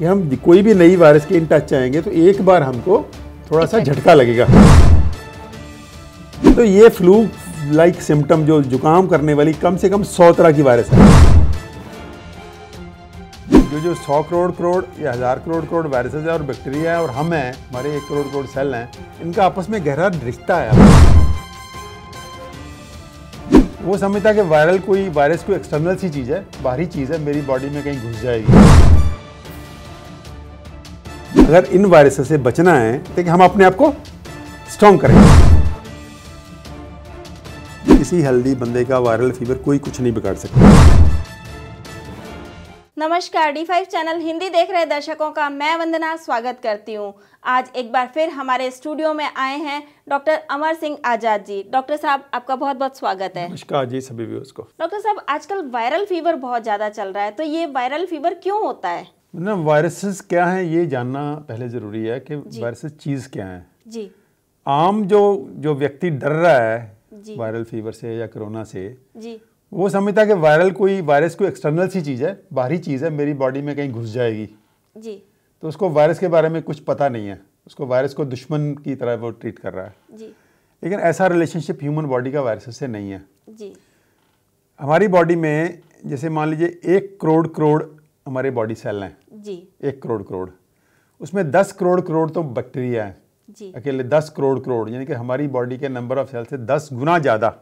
कि हम कोई भी नई वायरस के इन टच आएंगे तो एक बार हमको थोड़ा सा झटका लगेगा तो ये फ्लू लाइक सिम्टम जो जुकाम करने वाली कम से कम सौ तरह की वायरस है जो जो सौ करोड़ करोड़ या हज़ार करोड़ करोड़ वायरसेज है और बैक्टीरिया है और हम हैं हमारे एक करोड़ करोड़ सेल हैं इनका आपस में गहरा रिश्ता है वो समझता कि वायरल कोई वायरस कोई एक्सटर्नल सी चीज़ है बाहरी चीज़ है मेरी बॉडी में कहीं घुस जाएगी अगर इन वायरस से बचना है तो हम अपने आप को स्ट्रॉन्ग करेंगे किसी हेल्दी बंदे का वायरल फीवर कोई कुछ नहीं बिगाड़ सकता नमस्कार डी फाइव चैनल हिंदी देख रहे दर्शकों का मैं वंदना स्वागत करती हूं। आज एक बार फिर हमारे स्टूडियो में आए हैं डॉक्टर अमर सिंह आजाद जी डॉक्टर साहब आपका बहुत बहुत स्वागत है नमस्कार जी सभी व्यूअर्स को डॉक्टर साहब आजकल वायरल फीवर बहुत ज़्यादा चल रहा है तो ये वायरल फीवर क्यों होता है मतलब वायरसेस क्या हैं ये जानना पहले ज़रूरी है कि वायरसेस चीज़ क्या हैं जी आम जो जो व्यक्ति डर रहा है वायरल फीवर से या कोरोना से जी वो समझता है कि वायरल कोई वायरस कोई एक्सटर्नल सी चीज़ है बाहरी चीज़ है मेरी बॉडी में कहीं घुस जाएगी जी तो उसको वायरस के बारे में कुछ पता नहीं है उसको वायरस को दुश्मन की तरह वो ट्रीट कर रहा है जी लेकिन ऐसा रिलेशनशिप ह्यूमन बॉडी का वायरस से नहीं है जी हमारी बॉडी में जैसे मान लीजिए एक करोड़ करोड़ हमारे बॉडी सेल हैं जी एक करोड़ करोड़ उसमें दस करोड़ करोड़ तो बैक्टीरिया है जी अकेले दस करोड़ करोड़ यानी कि हमारी बॉडी के नंबर ऑफ सेल से दस गुना ज़्यादा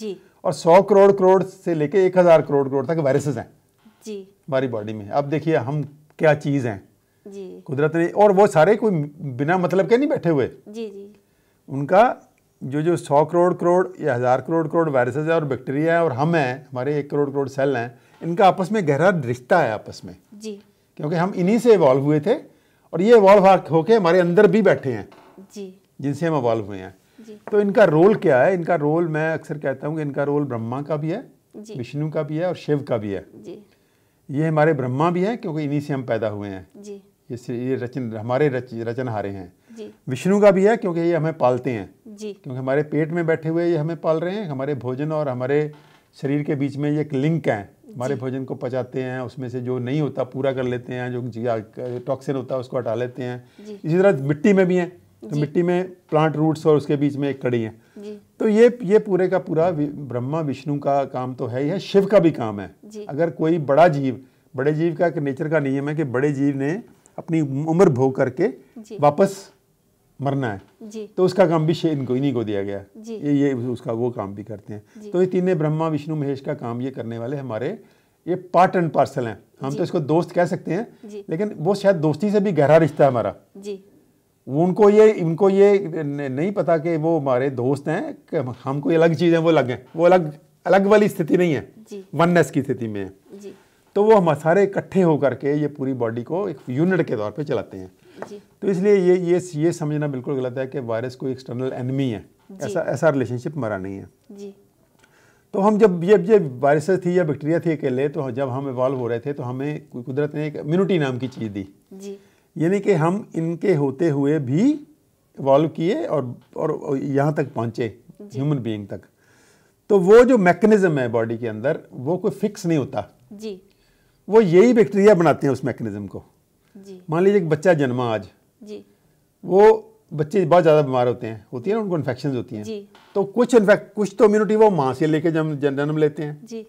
जी और सौ करोड़ करोड़ से लेके एक हज़ार करोड़ करोड़ तक वायरसेस हैं जी हमारी बॉडी में अब देखिए हम क्या चीज़ हैं जी कुदरत ने और वो सारे कोई बिना मतलब के नहीं बैठे हुए जी जी उनका जो जो सौ करोड़ करोड़ या हज़ार करोड़ करोड़ वायरसेस है और बैक्टीरिया है और हम हैं हमारे एक करोड़ करोड़ सेल हैं इनका आपस में गहरा रिश्ता है आपस में जी क्योंकि हम इन्हीं से इवॉल्व हुए थे और ये इवॉल्व होके हमारे अंदर भी बैठे हैं जी जिनसे हम इवॉल्व हुए हैं तो इनका रोल क्या है इनका रोल मैं अक्सर कहता हूँ कि इनका रोल ब्रह्मा का भी है विष्णु का भी है और शिव का भी है ये हमारे ब्रह्मा भी है क्योंकि इन्हीं से हम पैदा हुए हैं ये ये रचन हमारे रच, रचनहारे हैं विष्णु का भी है क्योंकि ये हमें पालते हैं क्योंकि हमारे पेट में बैठे हुए ये हमें पाल रहे हैं हमारे भोजन और हमारे शरीर के बीच में ये एक लिंक है हमारे भोजन को पचाते हैं उसमें से जो नहीं होता पूरा कर लेते हैं जो टॉक्सिन होता है उसको हटा लेते हैं इसी तरह मिट्टी में भी हैं तो मिट्टी में प्लांट रूट्स और उसके बीच में एक कड़ी है तो ये ये पूरे का पूरा ब्रह्मा विष्णु का काम तो है ही है शिव का भी काम है अगर कोई बड़ा जीव बड़े जीव का एक नेचर का नियम है कि बड़े जीव ने अपनी उम्र भोग करके वापस मरना है जी तो उसका काम भी इनको इन्हीं को दिया गया जी ये ये उसका वो काम भी करते हैं तो ये तीनों ब्रह्मा विष्णु महेश का काम ये करने वाले हमारे ये पार्ट एंड पार्सल हैं हम तो इसको दोस्त कह सकते हैं लेकिन वो शायद दोस्ती से भी गहरा रिश्ता है हमारा उनको ये इनको ये नहीं पता कि वो हमारे दोस्त हैं हमको हम कोई अलग चीज़ है वो अलग हैं वो अलग अलग वाली स्थिति नहीं है वननेस की स्थिति में है तो वो हम सारे इकट्ठे होकर के ये पूरी बॉडी को एक यूनिट के तौर पे चलाते हैं तो इसलिए ये ये ये समझना बिल्कुल गलत है कि वायरस कोई एक्सटर्नल एनमी है ऐसा ऐसा रिलेशनशिप मरा नहीं है जी तो हम जब ये ये वायरस थी या बैक्टीरिया थी अकेले तो जब हम इवॉल्व हो रहे थे तो हमें कुदरत ने एक इम्यूनिटी नाम की चीज़ दी यानी कि हम इनके होते हुए भी इवॉल्व किए और और यहाँ तक पहुँचे ह्यूमन बीइंग तक तो वो जो मैकेनिज्म है बॉडी के अंदर वो कोई फिक्स नहीं होता जी वो यही बैक्टीरिया बनाते हैं उस मैकेनिज्म को मान लीजिए एक बच्चा जन्मा आज जी वो बच्चे बहुत ज़्यादा बीमार होते हैं होती है ना उनको इन्फेक्शन होती हैं तो कुछ इन्फेक्ट कुछ तो इम्यूनिटी वो माँ से लेके जन्म लेते हैं जी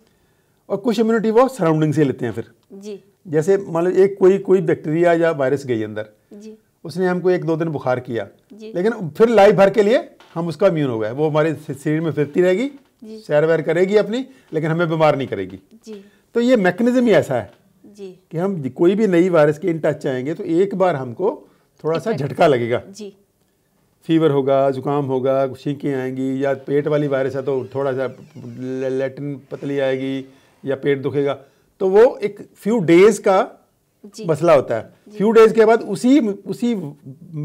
और कुछ इम्यूनिटी वो सराउंडिंग से लेते हैं फिर जी जैसे मान लो एक कोई कोई बैक्टीरिया या वायरस गई अंदर जी उसने हमको एक दो दिन बुखार किया लेकिन फिर लाइफ भर के लिए हम उसका इम्यून हो गया वो हमारे शरीर में फिरती रहेगी सैर वैर करेगी अपनी लेकिन हमें बीमार नहीं करेगी जी तो ये मैकेनिज्म ही ऐसा है कि हम कोई भी नई वायरस के इन टच आएंगे तो एक बार हमको थोड़ा सा झटका लगेगा जी फीवर होगा जुकाम होगा छींकें आएंगी या पेट वाली वायरस है तो थोड़ा सा लेटिन पतली आएगी या पेट दुखेगा तो वो एक फ्यू डेज का मसला होता है फ्यू डेज के बाद उसी उसी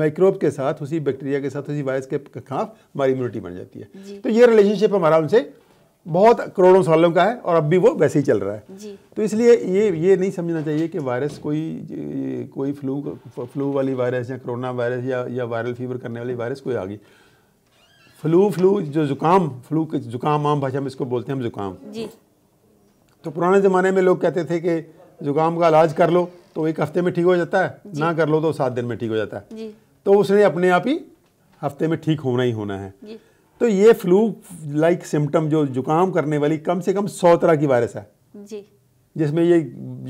माइक्रोब के साथ उसी बैक्टीरिया के साथ उसी वायरस के खाफ हमारी इम्यूनिटी बन जाती है तो ये रिलेशनशिप हमारा उनसे बहुत करोड़ों सालों का है और अब भी वो वैसे ही चल रहा है जी। तो इसलिए ये ये नहीं समझना चाहिए कि वायरस कोई कोई फ्लू फ्लू वाली वायरस या कोरोना वायरस या या वायरल फीवर करने वाली वायरस कोई आ गई फ्लू फ्लू जो जुकाम फ्लू के जुकाम आम भाषा में इसको बोलते हैं हम जुकाम जी। तो पुराने ज़माने में लोग कहते थे कि जुकाम का इलाज कर लो तो एक हफ्ते में ठीक हो जाता है ना कर लो तो सात दिन में ठीक हो जाता है तो उसने अपने आप ही हफ्ते में ठीक होना ही होना है तो ये फ्लू लाइक सिम्टम जो जुकाम करने वाली कम से कम सौ तरह की वायरस है जी जिसमें ये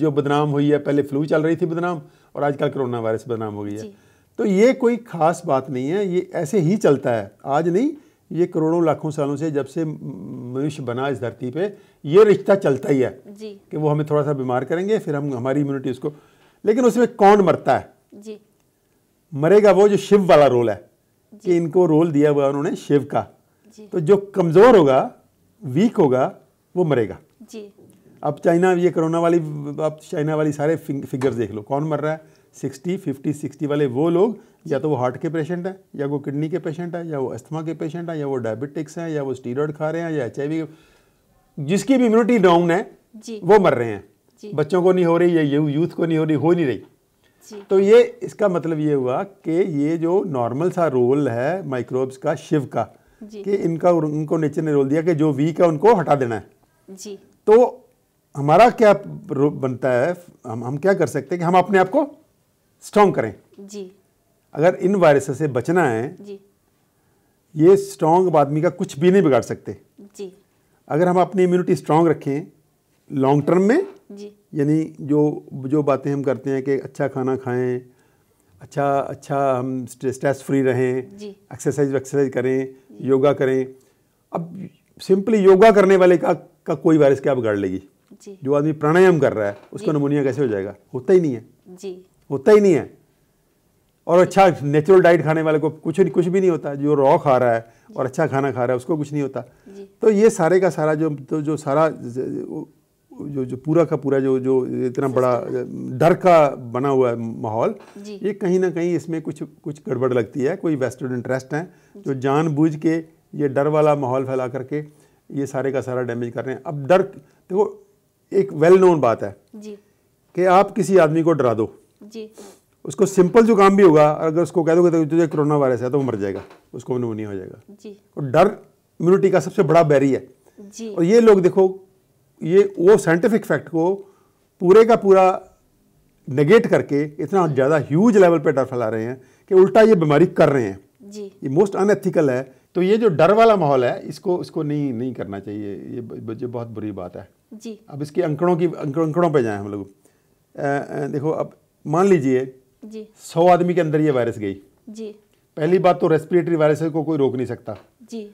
जो बदनाम हुई है पहले फ्लू चल रही थी बदनाम और आजकल कोरोना वायरस बदनाम हो गई है तो ये कोई खास बात नहीं है ये ऐसे ही चलता है आज नहीं ये करोड़ों लाखों सालों से जब से मनुष्य बना इस धरती पे ये रिश्ता चलता ही है जी। कि वो हमें थोड़ा सा बीमार करेंगे फिर हम हमारी इम्यूनिटी उसको लेकिन उसमें कौन मरता है जी। मरेगा वो जो शिव वाला रोल है कि इनको रोल दिया हुआ उन्होंने शिव का तो जो कमज़ोर होगा वीक होगा वो मरेगा जी अब चाइना ये कोरोना वाली अब चाइना वाली सारे फिगर्स देख लो कौन मर रहा है सिक्सटी फिफ्टी सिक्सटी वाले वो लोग या तो वो हार्ट के पेशेंट हैं या वो किडनी के पेशेंट हैं या वो अस्थमा के पेशेंट हैं या वो डायबिटिक्स हैं या वो स्टीरॉयड खा रहे हैं या एच जिसकी भी इम्यूनिटी डाउन है जी। वो मर रहे हैं जी। बच्चों को नहीं हो रही या यूथ को नहीं हो रही हो नहीं रही जी। तो ये इसका मतलब ये हुआ कि ये जो नॉर्मल सा रोल है माइक्रोब्स का शिव का कि इनका उनको नेचर ने रोल दिया कि जो वीक है उनको हटा देना है जी तो हमारा क्या बनता है हम हम क्या कर सकते हैं कि हम अपने आप को स्ट्रांग करें जी अगर इन वायरस से बचना है जी ये स्ट्रांग आदमी का कुछ भी नहीं बिगाड़ सकते जी अगर हम अपनी इम्यूनिटी स्ट्रांग रखें लॉन्ग टर्म में जी यानी जो जो बातें हम करते हैं कि अच्छा खाना खाएं अच्छा अच्छा हम स्ट्रेस फ्री रहें एक्सरसाइज एक्सरसाइज करें योगा करें अब सिंपली योगा करने वाले का का कोई वायरस क्या बिगाड़ लेगी जो आदमी प्राणायाम कर रहा है उसका नमोनिया कैसे हो जाएगा होता ही नहीं है जी होता ही नहीं है और अच्छा नेचुरल डाइट खाने वाले को कुछ कुछ भी नहीं होता जो रॉ खा रहा है और अच्छा खाना खा रहा है उसको कुछ नहीं होता तो ये सारे का सारा जो तो जो सारा जो जो पूरा का पूरा जो जो इतना बड़ा डर का बना हुआ है माहौल ये कहीं ना कहीं इसमें कुछ कुछ गड़बड़ लगती है कोई वेस्टर्न इंटरेस्ट हैं जो तो जानबूझ के ये डर वाला माहौल फैला करके ये सारे का सारा डैमेज कर रहे हैं अब डर देखो एक वेल नोन बात है जी। कि आप किसी आदमी को डरा दो जी। उसको सिंपल जो काम भी होगा अगर उसको कह दोगे तो कोरोना वायरस है तो वो मर जाएगा उसको नमोनिया हो जाएगा जी। और डर इम्यूनिटी का सबसे बड़ा बैरी है जी। और ये लोग देखो ये वो साइंटिफिक फैक्ट को पूरे का पूरा नेगेट करके इतना ज़्यादा ह्यूज लेवल पे डर फैला रहे हैं कि उल्टा ये बीमारी कर रहे हैं जी ये मोस्ट अनएथिकल है तो ये जो डर वाला माहौल है इसको इसको नहीं नहीं करना चाहिए ये ये बहुत बुरी बात है जी अब इसके अंकड़ों की अंकड़ों पे जाएं हम लोग देखो अब मान लीजिए जी सौ आदमी के अंदर ये वायरस गई जी पहली बात तो रेस्पिरेटरी वायरस को कोई रोक नहीं सकता जी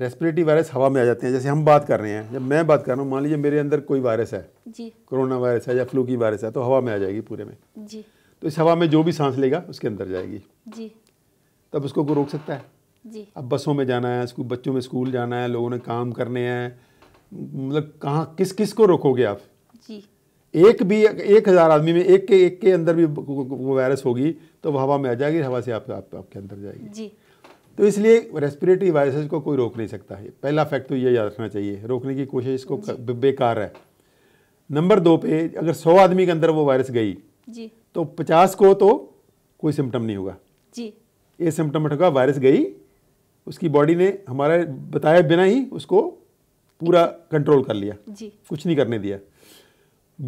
रेस्पिरेटरी वायरस हवा में आ जाते हैं जैसे हम बात कर रहे हैं जब मैं बात कर रहा हूँ मान लीजिए मेरे अंदर कोई वायरस है जी कोरोना वायरस है या फ्लू की वायरस है तो हवा में आ जाएगी पूरे में जी तो इस हवा में जो भी सांस लेगा उसके अंदर जाएगी जी तब उसको को रोक सकता है जी अब बसों में जाना है स्कूल बच्चों में स्कूल जाना है लोगों ने काम करने हैं मतलब कहाँ किस किस को रोकोगे आप जी एक भी एक हज़ार आदमी में एक के एक के अंदर भी वायरस होगी तो वो हवा में आ जाएगी हवा से आप, आपके अंदर जाएगी जी तो इसलिए रेस्पिरेटरी वायरसेस को कोई रोक नहीं सकता है पहला फैक्ट तो ये याद रखना चाहिए रोकने की कोशिश इसको बेकार है नंबर दो पे अगर सौ आदमी के अंदर वो वायरस गई जी तो पचास को तो कोई सिम्टम नहीं होगा जी ये सिम्टम होगा वायरस गई उसकी बॉडी ने हमारे बताए बिना ही उसको पूरा कंट्रोल कर लिया जी कुछ नहीं करने दिया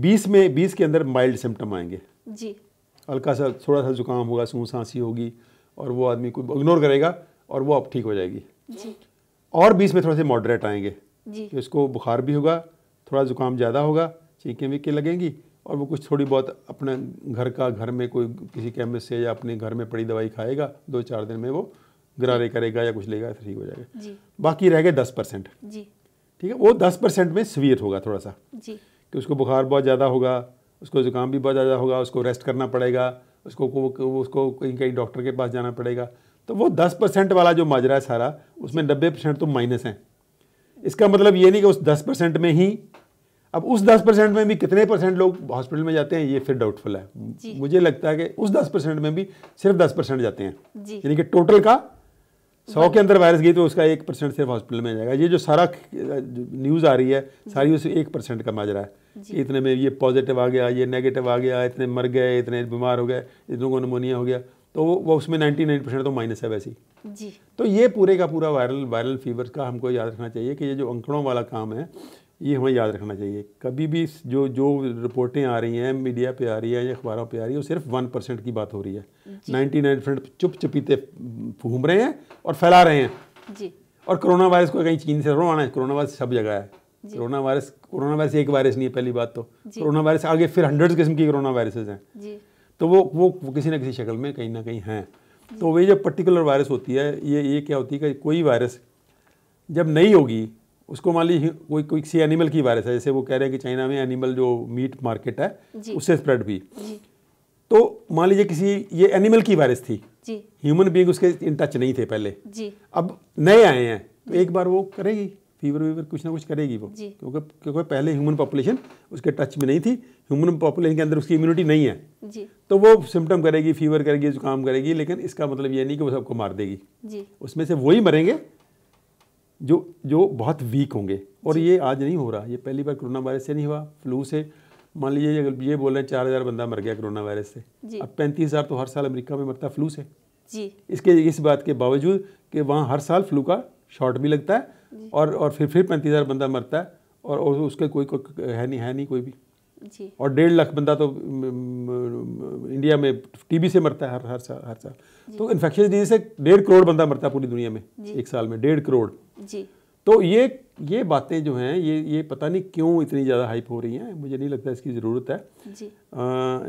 बीस में बीस के अंदर माइल्ड सिम्टम आएंगे जी हल्का सा थोड़ा सा जुकाम होगा सूं सांसी होगी और वो आदमी को इग्नोर करेगा और वो अब ठीक हो जाएगी जी और बीच में थोड़े से मॉडरेट आएंगे जी कि उसको बुखार भी होगा थोड़ा ज़ुकाम ज़्यादा होगा चीखें वीखें लगेंगी और वो कुछ थोड़ी बहुत अपने घर का घर में कोई किसी केमिस्ट से या अपने घर में पड़ी दवाई खाएगा दो चार दिन में वो गरारे करेगा या कुछ लेगा ठीक हो जाएगा बाकी रह गए दस परसेंट ठीक है वो दस परसेंट में सीवियर होगा थोड़ा सा जी कि उसको बुखार बहुत ज़्यादा होगा उसको ज़ुकाम भी बहुत ज़्यादा होगा उसको रेस्ट करना पड़ेगा उसको उसको कहीं कहीं डॉक्टर के पास जाना पड़ेगा तो वो दस परसेंट वाला जो माजरा है सारा उसमें नब्बे परसेंट तो माइनस हैं इसका मतलब ये नहीं कि उस दस परसेंट में ही अब उस दस परसेंट में भी कितने परसेंट लोग हॉस्पिटल में जाते हैं ये फिर डाउटफुल है मुझे लगता है कि उस दस परसेंट में भी सिर्फ दस परसेंट जाते हैं यानी कि टोटल का सौ के अंदर वायरस गई तो उसका एक परसेंट सिर्फ हॉस्पिटल में जाएगा ये जो सारा न्यूज़ आ रही है सारी उस एक परसेंट का माजरा है कि इतने में ये पॉजिटिव आ गया ये नेगेटिव आ गया इतने मर गए इतने बीमार हो गए इतनों को नमोनिया हो गया तो वो उसमें नाइन्टी नाइन परसेंट तो माइनस है वैसी जी तो ये पूरे का पूरा वायरल वायरल फीवर का हमको याद रखना चाहिए कि ये जो अंकड़ों वाला काम है ये हमें याद रखना चाहिए कभी भी जो जो रिपोर्टें आ रही हैं मीडिया पे आ रही है या अखबारों पे आ रही है वो सिर्फ वन परसेंट की बात हो रही है नाइन्टी नाइन परसेंट चुप चुपीते घूम रहे हैं और फैला रहे हैं जी और कोरोना वायरस को कहीं चीन से रोना है कोरोना वायरस सब जगह है कोरोना वायरस कोरोना वायरस एक वायरस नहीं है पहली बात तो कोरोना वायरस आगे फिर हंड्रेड किस्म की कोरोना वायरसेज हैं तो वो वो, किसी ना किसी शक्ल में कहीं ना कहीं हैं तो वे जब पर्टिकुलर वायरस होती है ये ये क्या होती है कि कोई वायरस जब नई होगी उसको मान लीजिए कोई कोई किसी एनिमल की वायरस है जैसे वो कह रहे हैं कि चाइना में एनिमल जो मीट मार्केट है उससे स्प्रेड भी तो मान लीजिए किसी ये एनिमल की वायरस थी ह्यूमन बींग उसके इन टच नहीं थे पहले जी अब नए आए हैं तो एक बार वो करेगी फीवर वीवर कुछ ना कुछ करेगी वो क्योंकि क्योंकि पहले ह्यूमन पॉपुलेशन उसके टच में नहीं थी ह्यूमन पॉपुलेशन के अंदर उसकी इम्यूनिटी नहीं है जी। तो वो सिम्टम करेगी फीवर करेगी जुकाम करेगी लेकिन इसका मतलब ये नहीं कि वो सबको मार देगी जी। उसमें से वही मरेंगे जो जो बहुत वीक होंगे और ये आज नहीं हो रहा ये पहली बार कोरोना वायरस से नहीं हुआ फ्लू से मान लीजिए अगर ये बोल रहे हैं चार हज़ार बंदा मर गया कोरोना वायरस से अब पैंतीस हज़ार तो हर साल अमरीका में मरता फ्लू से जी इसके इस बात के बावजूद कि वहाँ हर साल फ्लू का शॉट भी लगता है और और फिर फिर पैंतीस हज़ार बंदा मरता है और, और उसके कोई, कोई है नहीं है नहीं कोई भी जी और डेढ़ लाख बंदा तो इंडिया में टीबी से मरता है हर हर साल हर साल तो इन्फेक्शन डिजीज से डेढ़ करोड़ बंदा मरता है पूरी दुनिया में एक साल में डेढ़ करोड़ जी तो ये ये बातें जो हैं ये ये पता नहीं क्यों इतनी ज़्यादा हाइप हो रही हैं मुझे नहीं लगता इसकी ज़रूरत है जी। आ,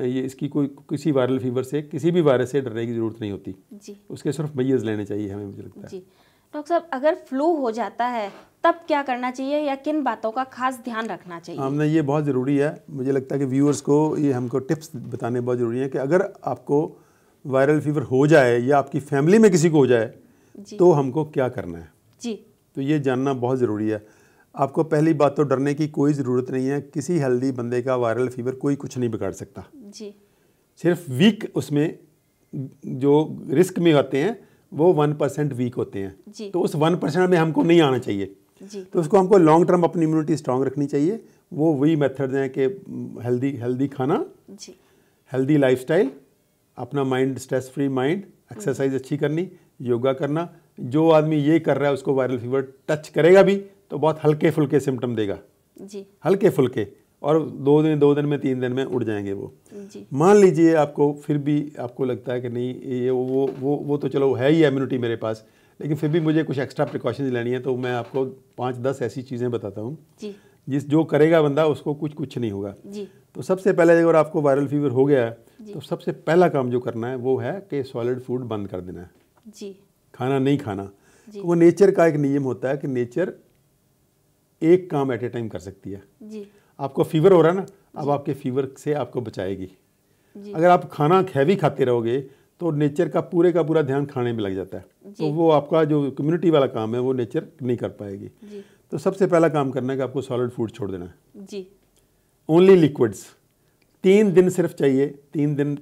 ये इसकी कोई किसी वायरल फीवर से किसी भी वायरस से डरने की ज़रूरत नहीं होती जी। उसके सिर्फ मैयज़ लेने चाहिए हमें मुझे लगता है डॉक्टर साहब अगर फ्लू हो जाता है तब क्या करना चाहिए या किन बातों का खास ध्यान रखना चाहिए हमने ये बहुत ज़रूरी है मुझे लगता है कि व्यूअर्स को ये हमको टिप्स बताने बहुत ज़रूरी है कि अगर आपको वायरल फीवर हो जाए या आपकी फैमिली में किसी को हो जाए तो हमको क्या करना है जी तो ये जानना बहुत ज़रूरी है आपको पहली बात तो डरने की कोई ज़रूरत नहीं है किसी हेल्दी बंदे का वायरल फीवर कोई कुछ नहीं बिगाड़ सकता जी सिर्फ वीक उसमें जो रिस्क में आते हैं वो वन परसेंट वीक होते हैं तो उस वन परसेंट में हमको नहीं आना चाहिए तो उसको हमको लॉन्ग टर्म अपनी इम्यूनिटी स्ट्रांग रखनी चाहिए वो वही मेथड हैं कि हेल्दी हेल्दी खाना हेल्दी लाइफ अपना mind stress free mind exercise अच्छी करनी योगा करना जो आदमी ये कर रहा है उसको वायरल फीवर टच करेगा भी तो बहुत हल्के फुल्के सिम्टम देगा जी हल्के फुल्के और दो दिन दो दिन में तीन दिन में उड़ जाएंगे वो मान लीजिए आपको फिर भी आपको लगता है कि नहीं ये वो वो वो तो चलो है ही इम्यूनिटी मेरे पास लेकिन फिर भी मुझे कुछ एक्स्ट्रा प्रिकॉशंस लेनी है तो मैं आपको पाँच दस ऐसी चीज़ें बताता हूँ जिस जो करेगा बंदा उसको कुछ कुछ नहीं होगा तो सबसे पहले अगर आपको वायरल फीवर हो गया है तो सबसे पहला काम जो करना है वो है कि सॉलिड फूड बंद कर देना है जी खाना नहीं खाना तो वो नेचर का एक नियम होता है कि नेचर एक काम एट ए टाइम कर सकती है जी आपको फीवर हो रहा है ना अब आपके फीवर से आपको बचाएगी अगर आप खाना हैवी खाते रहोगे तो नेचर का पूरे का पूरा ध्यान खाने में लग जाता है तो वो आपका जो कम्युनिटी वाला काम है वो नेचर नहीं कर पाएगी तो सबसे पहला काम करना है कि आपको सॉलिड फूड छोड़ देना है जी ओनली लिक्विड्स तीन दिन सिर्फ चाहिए तीन दिन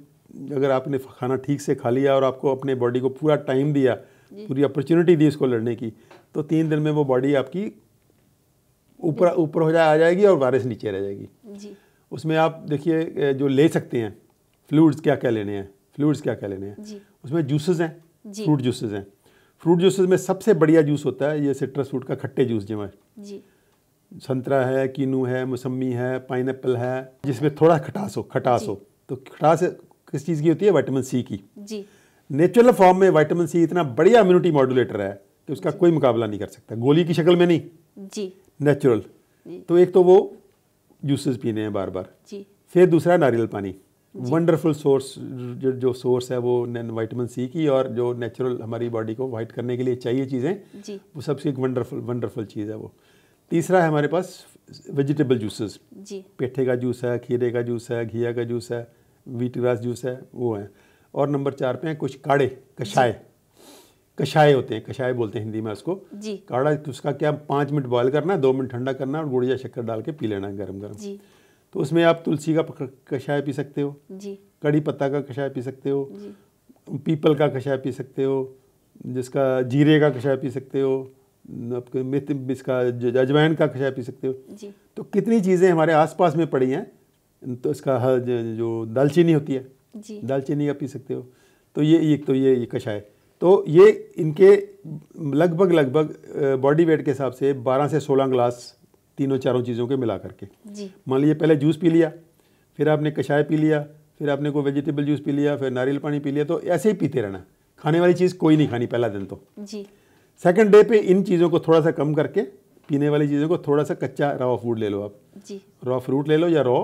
अगर आपने खाना ठीक से खा लिया और आपको अपने बॉडी को पूरा टाइम दिया पूरी अपॉर्चुनिटी दी इसको लड़ने की तो तीन दिन में वो बॉडी आपकी ऊपर ऊपर हो जाए आ जाएगी और वायरस नीचे रह जाएगी जी उसमें आप देखिए जो ले सकते हैं फ्लूड्स क्या क्या लेने हैं फ्लूड्स क्या क्या लेने हैं उसमें जूसेस हैं फ्रूट जूसेस हैं फ्रूट जूसेस में सबसे बढ़िया जूस होता है ये सिट्रस फ्रूट का खट्टे जूस जो है संतरा है कीनू है मौसमी है पाइन है जिसमें थोड़ा खटास हो खटास हो तो खटास किस चीज़ की होती है वाइटामिन सी की जी नेचुरल फॉर्म में वाइटामिन सी इतना बढ़िया इम्यूनिटी मॉड्यूलेटर है कि उसका कोई मुकाबला नहीं कर सकता गोली की शक्ल में नहीं जी नेचुरल तो एक तो वो जूसेस पीने हैं बार बार जी फिर दूसरा नारियल पानी वंडरफुल सोर्स जो जो सोर्स है वो वाइटमिन सी की और जो नेचुरल हमारी बॉडी को वाइट करने के लिए चाहिए चीज़ें वो सबसे एक वंडरफुल वंडरफुल चीज़ है वो तीसरा है हमारे पास वेजिटेबल जूसेस पेठे का जूस है खीरे का जूस है घिया का जूस है वीट ग्रास जूस है वो है और नंबर चार पे हैं कुछ काढ़े कषाय कषाय होते हैं कषाय बोलते हैं हिंदी में उसको जी काढ़ा उसका क्या पाँच मिनट बॉयल करना है दो मिनट ठंडा करना और गुड़िया शक्कर डाल के पी लेना है गर्म गर्म जी तो उसमें आप तुलसी का कषाय पी सकते हो जी कड़ी पत्ता का कषाय पी सकते हो पीपल का कषाय पी सकते हो जिसका जीरे का कषाय पी सकते हो आपके मिथ इसका अजवाइन का कषाय पी सकते हो जी तो कितनी चीज़ें हमारे आसपास में पड़ी हैं तो इसका जो दालचीनी होती है जी दालचीनी का पी सकते हो तो ये एक तो ये, ये कषाय तो ये इनके लगभग लगभग बॉडी वेट के हिसाब से 12 से 16 ग्लास तीनों चारों चीज़ों के मिला करके मान लीजिए पहले जूस पी लिया फिर आपने कषाय पी लिया फिर आपने कोई वेजिटेबल जूस पी लिया फिर नारियल पानी पी लिया तो ऐसे ही पीते रहना खाने वाली चीज़ कोई नहीं खानी पहला दिन तो जी सेकेंड डे पे इन चीज़ों को थोड़ा सा कम करके पीने वाली चीज़ों को थोड़ा सा कच्चा रॉ फूड ले लो आप जी रॉ फ्रूट ले लो या रॉ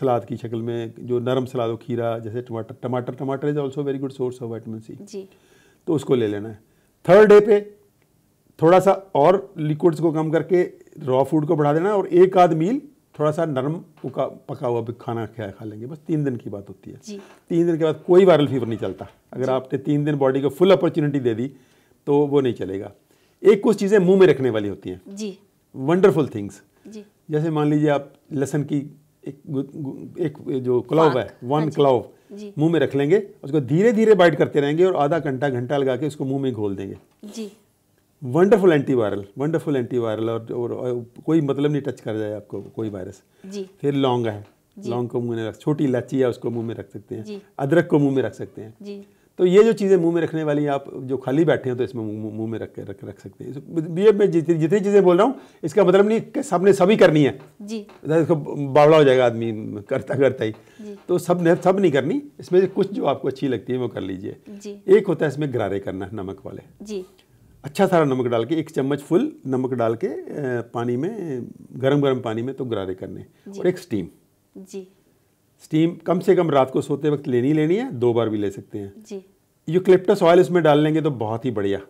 सलाद की शक्ल में जो नरम सलाद हो खीरा जैसे टमाटर टमाटर tamatar is also very good source of vitamin C जी तो उसको ले लेना है थर्ड डे पे थोड़ा सा और लिक्विड्स को कम करके रॉ फूड को बढ़ा देना और एक आध मील थोड़ा सा नरम उका, पका हुआ भी खाना खा खा लेंगे बस तीन दिन की बात होती है जी। तीन दिन के बाद कोई वायरल फीवर नहीं चलता अगर आपने तीन दिन बॉडी को फुल अपॉर्चुनिटी दे दी तो वो नहीं चलेगा एक कुछ चीज़ें मुंह में रखने वाली होती हैं जी वंडरफुल थिंग्स जैसे मान लीजिए आप लहसन की एक एक जो क्लाव है वन हाँ क्लाव मुंह में रख लेंगे उसको धीरे धीरे बाइट करते रहेंगे और आधा घंटा घंटा लगा के उसको मुंह में घोल देंगे जी वंडरफुल एंटीवायरल वंडरफुल एंटीवायरल और, और, और कोई मतलब नहीं टच कर जाए आपको कोई वायरस जी फिर लौंग है लौंग को मुंह में रख छोटी इलायची है उसको मुंह में रख सकते हैं अदरक को मुंह में रख सकते हैं जी तो ये जो चीज़ें मुंह में रखने वाली आप जो खाली बैठे हैं तो इसमें मुंह में रख के रख रख सकते हैं बी मैं जितनी जितनी चीज़ें बोल रहा हूँ इसका मतलब नहीं कि सबने सभी करनी है जी तो इसको बावड़ा हो जाएगा आदमी करता करता ही तो सब ने सब नहीं करनी इसमें कुछ जो आपको अच्छी लगती है वो कर लीजिए एक होता है इसमें गरारे करना नमक वाले जी अच्छा सारा नमक डाल के एक चम्मच फुल नमक डाल के पानी में गर्म गर्म पानी में तो गरारे करने और एक स्टीम जी स्टीम कम से कम रात को सोते वक्त लेनी लेनी है दो बार भी ले सकते हैं जी यूक्लिप्टस ऑयल इसमें डाल लेंगे तो बहुत ही बढ़िया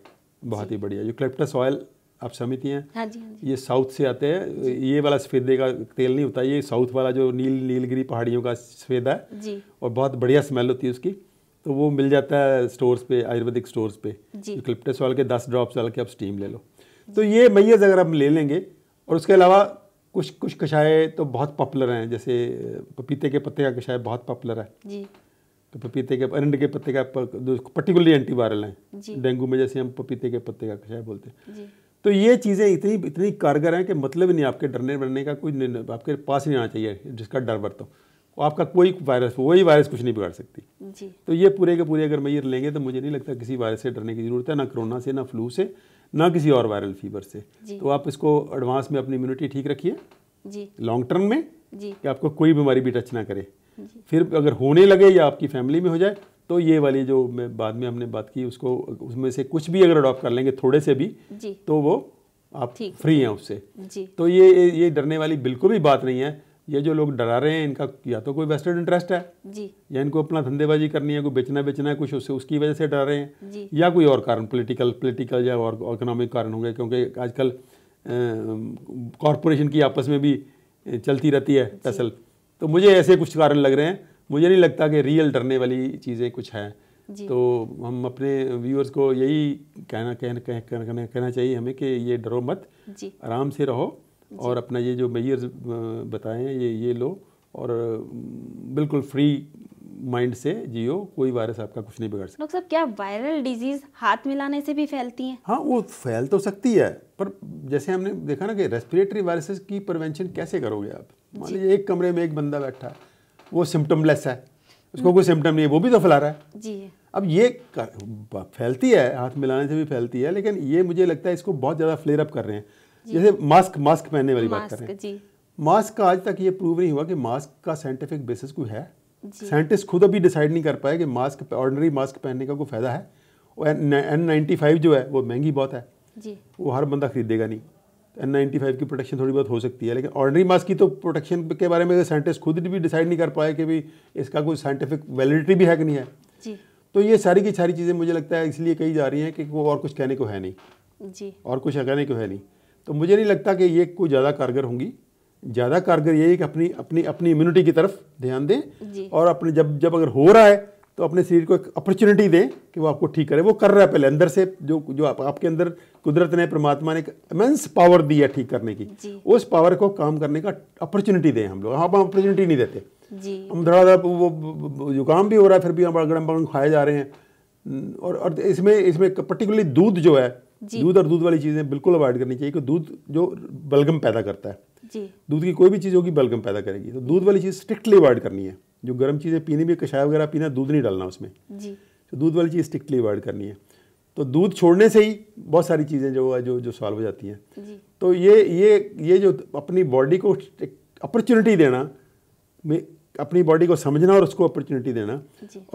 बहुत ही बढ़िया यूक्लिप्टस ऑयल आप समझती हैं हाँ जी, हाँ जी। ये साउथ से आते हैं ये वाला सफेदे का तेल नहीं होता ये साउथ वाला जो नील नीलगिरी पहाड़ियों का सफेदा है जी। और बहुत बढ़िया स्मेल होती है उसकी तो वो मिल जाता है स्टोर्स पे आयुर्वेदिक स्टोर्स पे यूक्लिप्टस ऑयल के दस ड्रॉप्स डाल के आप स्टीम ले लो तो ये मैयज अगर आप ले लेंगे और उसके अलावा कुछ कुछ कषाय तो बहुत पॉपुलर हैं जैसे पपीते के पत्ते का कषाय बहुत पॉपुलर है जी तो पपीते के अरंड के पत्ते का पर्टिकुलरली एंटी वायरल हैं डेंगू में जैसे हम पपीते के पत्ते का कषाय बोलते हैं तो ये चीज़ें इतनी इतनी कारगर हैं कि मतलब ही नहीं आपके डरने वरने का कोई आपके पास नहीं आना चाहिए जिसका डर बरतो आपका कोई वायरस वही वायरस कुछ नहीं बिगाड़ सकती जी। तो ये पूरे के पूरे अगर मैं ये लेंगे तो मुझे नहीं लगता किसी वायरस से डरने की ज़रूरत है ना कोरोना से ना फ्लू से ना किसी और वायरल फीवर से तो आप इसको एडवांस में अपनी इम्यूनिटी ठीक रखिए लॉन्ग टर्म में जी कि आपको कोई बीमारी भी टच ना करे फिर अगर होने लगे या आपकी फैमिली में हो जाए तो ये वाली जो मैं बाद में हमने बात की उसको उसमें से कुछ भी अगर अडॉप्ट कर लेंगे थोड़े से भी तो वो आप फ्री हैं उससे तो ये ये डरने वाली बिल्कुल भी बात नहीं है ये जो लोग डरा रहे हैं इनका या तो कोई वेस्टेड इंटरेस्ट है जी या इनको अपना धंधेबाजी करनी है कोई बेचना बेचना है कुछ उससे उसकी वजह से डरा रहे हैं जी या कोई और कारण पॉलिटिकल पॉलिटिकल या और इकोनॉमिक कारण होंगे क्योंकि आजकल कॉरपोरेशन की आपस में भी चलती रहती है टसल तो मुझे ऐसे कुछ कारण लग रहे हैं मुझे नहीं लगता कि रियल डरने वाली चीज़ें कुछ हैं तो हम अपने व्यूअर्स को यही कहना कहना कहना, कहना चाहिए हमें कि ये डरो मत आराम से रहो और अपना ये जो मेयर्स बताए हैं ये ये लो और बिल्कुल फ्री माइंड से जियो कोई वायरस आपका कुछ नहीं बिगाड़ सकता क्या वायरल डिजीज हाथ मिलाने से भी फैलती हैं हाँ वो फैल तो सकती है पर जैसे हमने देखा ना कि रेस्पिरेटरी वायरसेस की प्रिवेंशन कैसे करोगे आप मान लीजिए एक कमरे में एक बंदा बैठा है वो सिम्टमलेस है उसको कोई सिम्टम नहीं है वो भी तो फैला रहा है जी अब ये फैलती है हाथ मिलाने से भी फैलती है लेकिन ये मुझे लगता है इसको बहुत ज़्यादा फ्लेयर अप कर रहे हैं जैसे मास्क मास्क पहनने वाली बात करें मास्क का आज तक ये प्रूव नहीं हुआ कि मास्क का साइंटिफिक बेसिस कोई है साइंटिस्ट खुद अभी डिसाइड नहीं कर पाए कि मास्क ऑर्डनरी मास्क पहनने का कोई फ़ायदा है और एन नाइन्टी फाइव जो है वो महंगी बहुत है जी वो हर बंदा खरीदेगा नहीं एन नाइन्टी फाइव की प्रोटेक्शन थोड़ी बहुत हो सकती है लेकिन ऑर्डनरी मास्क की तो प्रोटेक्शन के बारे में साइंटिस्ट खुद भी डिसाइड नहीं कर पाए कि भाई इसका कोई साइंटिफिक वैलिडिटी भी है कि नहीं है जी तो ये सारी की सारी चीज़ें मुझे लगता है इसलिए कही जा रही हैं कि वो और कुछ कहने को है नहीं जी और कुछ कहने को है नहीं तो मुझे नहीं लगता कि ये कोई ज़्यादा कारगर होंगी ज़्यादा कारगर यही है कि अपनी अपनी अपनी इम्यूनिटी की तरफ ध्यान दें और अपने जब जब अगर हो रहा है तो अपने शरीर को एक अपॉर्चुनिटी दें कि वो आपको ठीक करे वो कर रहा है पहले अंदर से जो जो आप, आपके अंदर कुदरत ने परमात्मा ने इमेंस पावर दी है ठीक करने की उस पावर को काम करने का अपॉर्चुनिटी दें हम लोग हम अपॉर्चुनिटी नहीं देते हम थोड़ा वो जुकाम भी हो रहा है फिर भी हम गड़म बड़म खाए जा रहे हैं और, और इसमें इसमें पर्टिकुलरली दूध जो है दूध और दूध वाली चीज़ें बिल्कुल अवॉइड करनी चाहिए क्योंकि दूध जो बलगम पैदा करता है दूध की कोई भी चीज़ होगी बलगम पैदा करेगी तो दूध वाली चीज़ स्ट्रिक्टली अवॉइड करनी है जो गर्म चीज़ें पीनी भी कषाय वगैरह पीना दूध नहीं डालना उसमें जी तो दूध वाली चीज़ स्ट्रिक्टली अवॉइड करनी है तो दूध छोड़ने से ही बहुत सारी चीज़ें जो है जो जो सॉल्व हो जाती हैं तो ये ये ये जो अपनी बॉडी को अपॉर्चुनिटी देना में अपनी बॉडी को समझना और उसको अपॉर्चुनिटी देना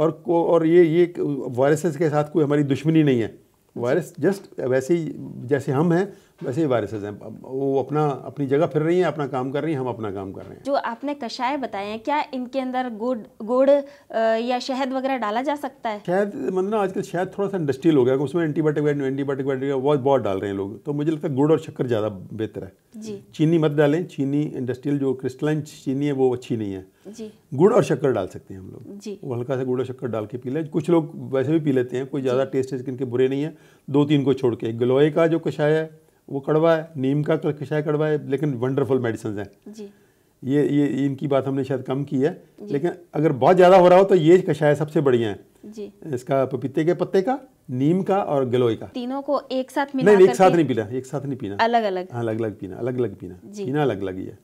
और को और ये ये वायरसेस के साथ कोई हमारी दुश्मनी नहीं है वायरस जस्ट वैसे ही जैसे हम हैं वैसे ही वायरसेज हैं वो अपना अपनी जगह फिर रही हैं अपना काम कर रही हैं हम अपना काम कर रहे हैं जो आपने कषाय बताए हैं क्या इनके अंदर गुड़ गुड़ या शहद वगैरह डाला जा सकता है शहद मतलब आजकल शहद थोड़ा सा इंडस्ट्रियल हो गया उसमें एंटीबायोटिक एंटीबायोटिक बैक्टीरिया बहुत बहुत डाल रहे हैं लोग तो मुझे लगता है गुड़ और शक्कर ज़्यादा बेहतर है जी चीनी मत डालें चीनी इंडस्ट्रियल जो क्रिस्टलाइन चीनी है वो अच्छी नहीं है जी गुड़ और शक्कर डाल सकते हैं हम लोग जी वो हल्का सा गुड़ और शक्कर डाल के पी लें कुछ लोग वैसे भी पी लेते हैं कोई ज़्यादा टेस्ट इनके बुरे नहीं है दो तीन को छोड़ के गलोए का जो कषाय है वो कड़वा है नीम का तो कशाय कड़वा है लेकिन वंडरफुल मेडिसिन हैं जी ये ये इनकी बात हमने शायद कम की है लेकिन अगर बहुत ज़्यादा हो रहा हो तो ये कषाय सबसे बढ़िया है जी इसका पपीते के पत्ते का नीम का और गिलोय का तीनों को एक साथ मिला नहीं एक साथ नहीं पीना एक साथ नहीं पीना अलग अलग हाँ अलग अलग पीना अलग अलग पीना पीना अलग अलग ही है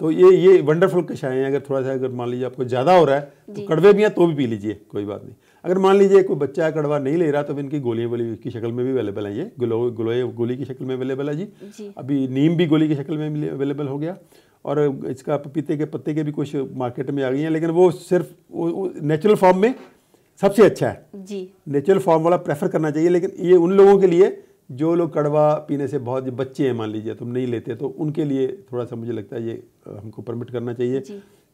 तो ये ये वंडरफुल कषाय हैं अगर थोड़ा सा अगर मान लीजिए आपको ज़्यादा हो रहा है तो कड़वे भी हैं तो भी पी लीजिए कोई बात नहीं अगर मान लीजिए कोई बच्चा कड़वा नहीं ले रहा तो इनकी गोली वोली की शक्ल में भी अवेलेबल है ये गुलो गुलो गोली की शक्ल में अवेलेबल है जी।, जी अभी नीम भी गोली की शक्ल में अवेलेबल हो गया और इसका पपीते के पत्ते के भी कुछ मार्केट में आ गई हैं लेकिन वो सिर्फ नेचुरल फॉर्म में सबसे अच्छा है जी नेचुरल फॉर्म वाला प्रेफर करना चाहिए लेकिन ये उन लोगों के लिए जो लोग कड़वा पीने से बहुत बच्चे हैं मान लीजिए तुम नहीं लेते तो उनके लिए थोड़ा सा मुझे लगता है ये हमको परमिट करना चाहिए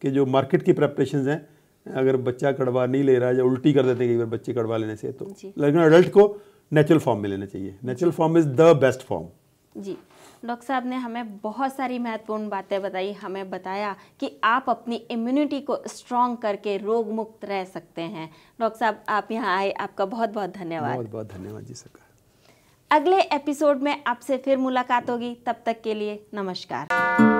कि जो मार्केट की प्रेपरेशन हैं अगर बच्चा कड़वा नहीं ले रहा है या उल्टी कर देते हैं कई बार बच्चे कड़वा लेने से तो लेकिन अडल्ट को नेचुरल फॉर्म में लेना चाहिए natural form is the best form जी डॉक्टर साहब ने हमें बहुत सारी महत्वपूर्ण बातें बताई हमें बताया कि आप अपनी इम्यूनिटी को स्ट्रॉन्ग करके रोग मुक्त रह सकते हैं डॉक्टर साहब आप यहाँ आए आपका बहुत बहुत धन्यवाद बहुत बहुत धन्यवाद जी सरकार अगले एपिसोड में आपसे फिर मुलाकात होगी तब तक के लिए नमस्कार